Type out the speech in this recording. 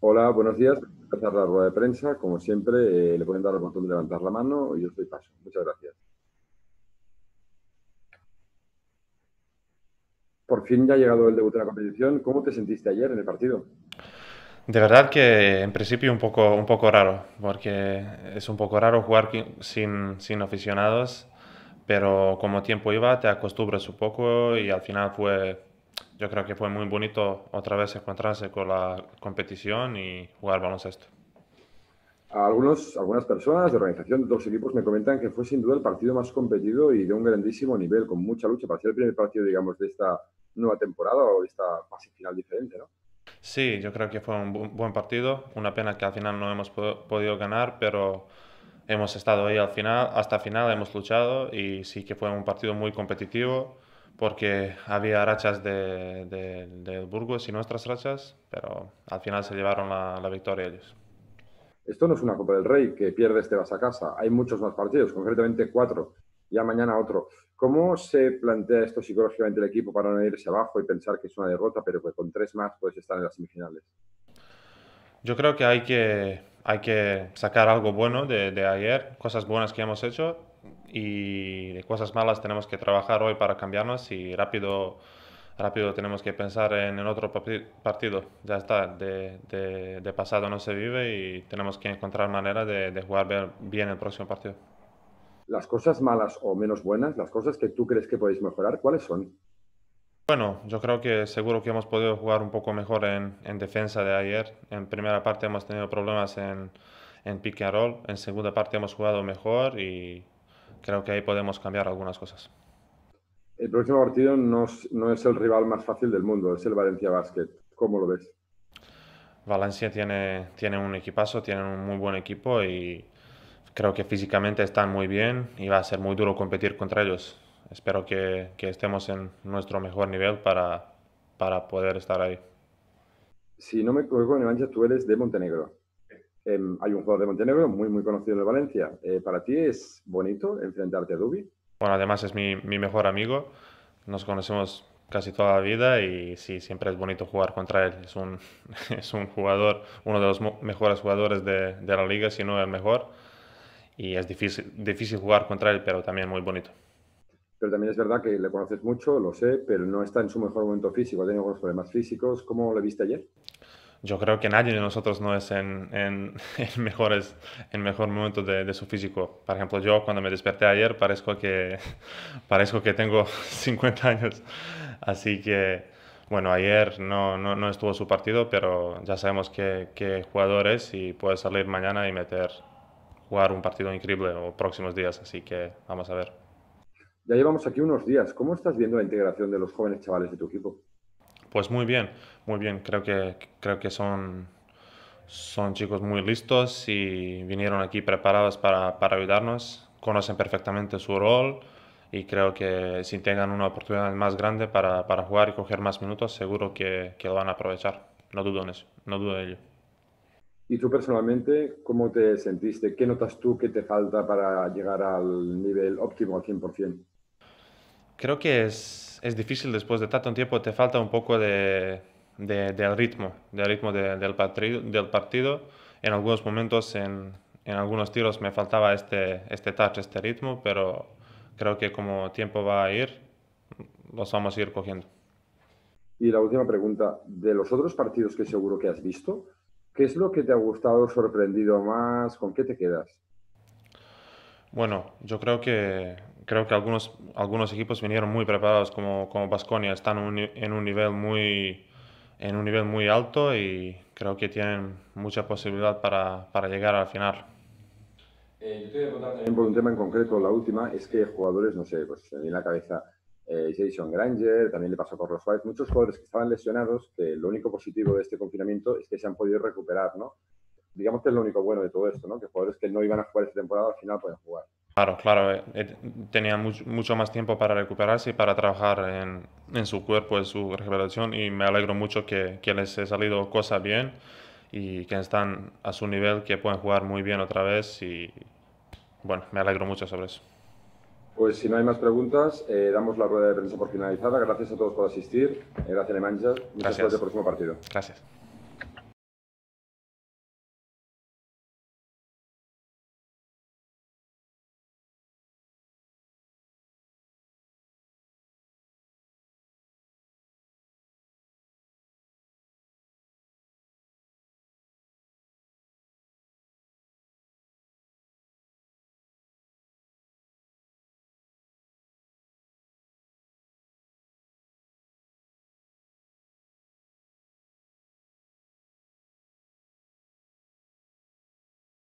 Hola, buenos días. Voy a empezar la rueda de prensa. Como siempre, eh, le pueden dar el botón de levantar la mano y yo estoy paso. Muchas gracias. Por fin ya ha llegado el debut de la competición. ¿Cómo te sentiste ayer en el partido? De verdad que en principio un poco, un poco raro, porque es un poco raro jugar sin, sin aficionados, pero como tiempo iba te acostumbras un poco y al final fue, yo creo que fue muy bonito otra vez encontrarse con la competición y jugar baloncesto. Algunos, algunas personas de organización de dos equipos me comentan que fue sin duda el partido más competido y de un grandísimo nivel, con mucha lucha para ser el primer partido, digamos, de esta nueva temporada o de esta fase final diferente, ¿no? Sí, yo creo que fue un buen partido. Una pena que al final no hemos podido ganar, pero hemos estado ahí al final, hasta final hemos luchado y sí que fue un partido muy competitivo porque había rachas de, Burgos y nuestras rachas, pero al final se llevaron la, victoria ellos. Esto no es una Copa del Rey que pierde este vas a casa. Hay muchos más partidos, concretamente cuatro, ya mañana otro. ¿Cómo se plantea esto psicológicamente el equipo para no irse abajo y pensar que es una derrota, pero que con tres más puedes estar en las semifinales? Yo creo que hay que, hay que sacar algo bueno de ayer, cosas buenas que hemos hecho y de cosas malas tenemos que trabajar hoy para cambiarnos y rápido, rápido tenemos que pensar en otro partido. Ya está, de, pasado no se vive y tenemos que encontrar manera de, de jugar bien el próximo partido. Las cosas malas o menos buenas, las cosas que tú crees que podéis mejorar, ¿cuáles son? Bueno, yo creo que seguro que hemos podido jugar un poco mejor en, defensa de ayer. En primera parte hemos tenido problemas en, en pick and en segunda parte hemos jugado mejor y creo que ahí podemos cambiar algunas cosas. El próximo partido no, es el rival más fácil del mundo, es el Valencia Basket. ¿Cómo lo ves? Valencia tiene, un equipazo, tienen un muy buen equipo y creo que físicamente están muy bien y va a ser muy duro competir contra ellos. Espero que, estemos en nuestro mejor nivel para, poder estar ahí. Si no me equivoco, Nevancha, tú eres de Montenegro. Em, hay un jugador de Montenegro muy, muy conocido en Valencia. Eh, ¿Para ti es bonito enfrentarte a Dubi? Bueno, además es mi, mejor amigo. Nos conocemos casi toda la vida y sí, siempre es bonito jugar contra él. Es un, es un jugador, uno de los mejores jugadores de, de la liga, si no el mejor. Y es difícil, difícil jugar contra él, pero también muy bonito pero también es verdad que le conoces mucho, lo sé, pero no está en su mejor momento físico, ha tenido algunos problemas físicos. ¿Cómo lo viste ayer? yo creo que nadie de nosotros no es en, en, mejores, en mejor momento de, de, su físico. Por ejemplo, yo cuando me desperté ayer parezco que, parezco que tengo 50 años. Así que, bueno, ayer no, no, no estuvo su partido, pero ya sabemos qué, jugador es y puede salir mañana y meter, jugar un partido increíble o próximos días. Así que vamos a ver. Ya llevamos aquí unos días. ¿Cómo estás viendo la integración de los jóvenes chavales de tu equipo? Pues muy bien, muy bien. Creo que, creo que son, son chicos muy listos y vinieron aquí preparados para, ayudarnos. Conocen perfectamente su rol y creo que si tengan una oportunidad más grande para, jugar y coger más minutos, seguro que, que, lo van a aprovechar. No dudo en eso, no dudo de ello. ¿Y tú personalmente cómo te sentiste? ¿Qué notas tú que te falta para llegar al nivel óptimo al 100%? Creo que es es, difícil después de tanto tiempo, te falta un poco de, del ritmo, del ritmo del, partido, del partido. En algunos momentos, en, en algunos tiros me faltaba este, este touch, este ritmo, pero creo que como tiempo va a ir, los vamos a ir cogiendo. Y la última pregunta, de los otros partidos que seguro que has visto, ¿qué es lo que te ha gustado, sorprendido más? ¿Con qué te quedas? Bueno, yo creo que creo que algunos, algunos equipos vinieron muy preparados, como, como Basconia, están en, un nivel muy, en un nivel muy alto y creo que tienen mucha posibilidad para, para llegar al final. Eh, yo te también por un tema en concreto, la última, es que jugadores, no sé, pues se la cabeza eh, Jason Granger, también le pasó por los White, muchos jugadores que estaban lesionados, que lo único positivo de este confinamiento es que se han podido recuperar, ¿no? Digamos que es lo único bueno de todo esto, ¿no? Que jugadores que no iban a jugar esta temporada al final pueden jugar. Claro, claro, eh, eh, tenía mucho, más tiempo para recuperarse y para trabajar en, su cuerpo, en su recuperación y me alegro mucho que, les he salido cosas bien y que están a su nivel, que pueden jugar muy bien otra vez y bueno, me alegro mucho sobre eso. Pues si no hay más preguntas, eh, damos la rueda de prensa por finalizada. Gracias a todos por asistir. gracias, Nemanja. Muchas gracias. por el próximo partido. Gracias.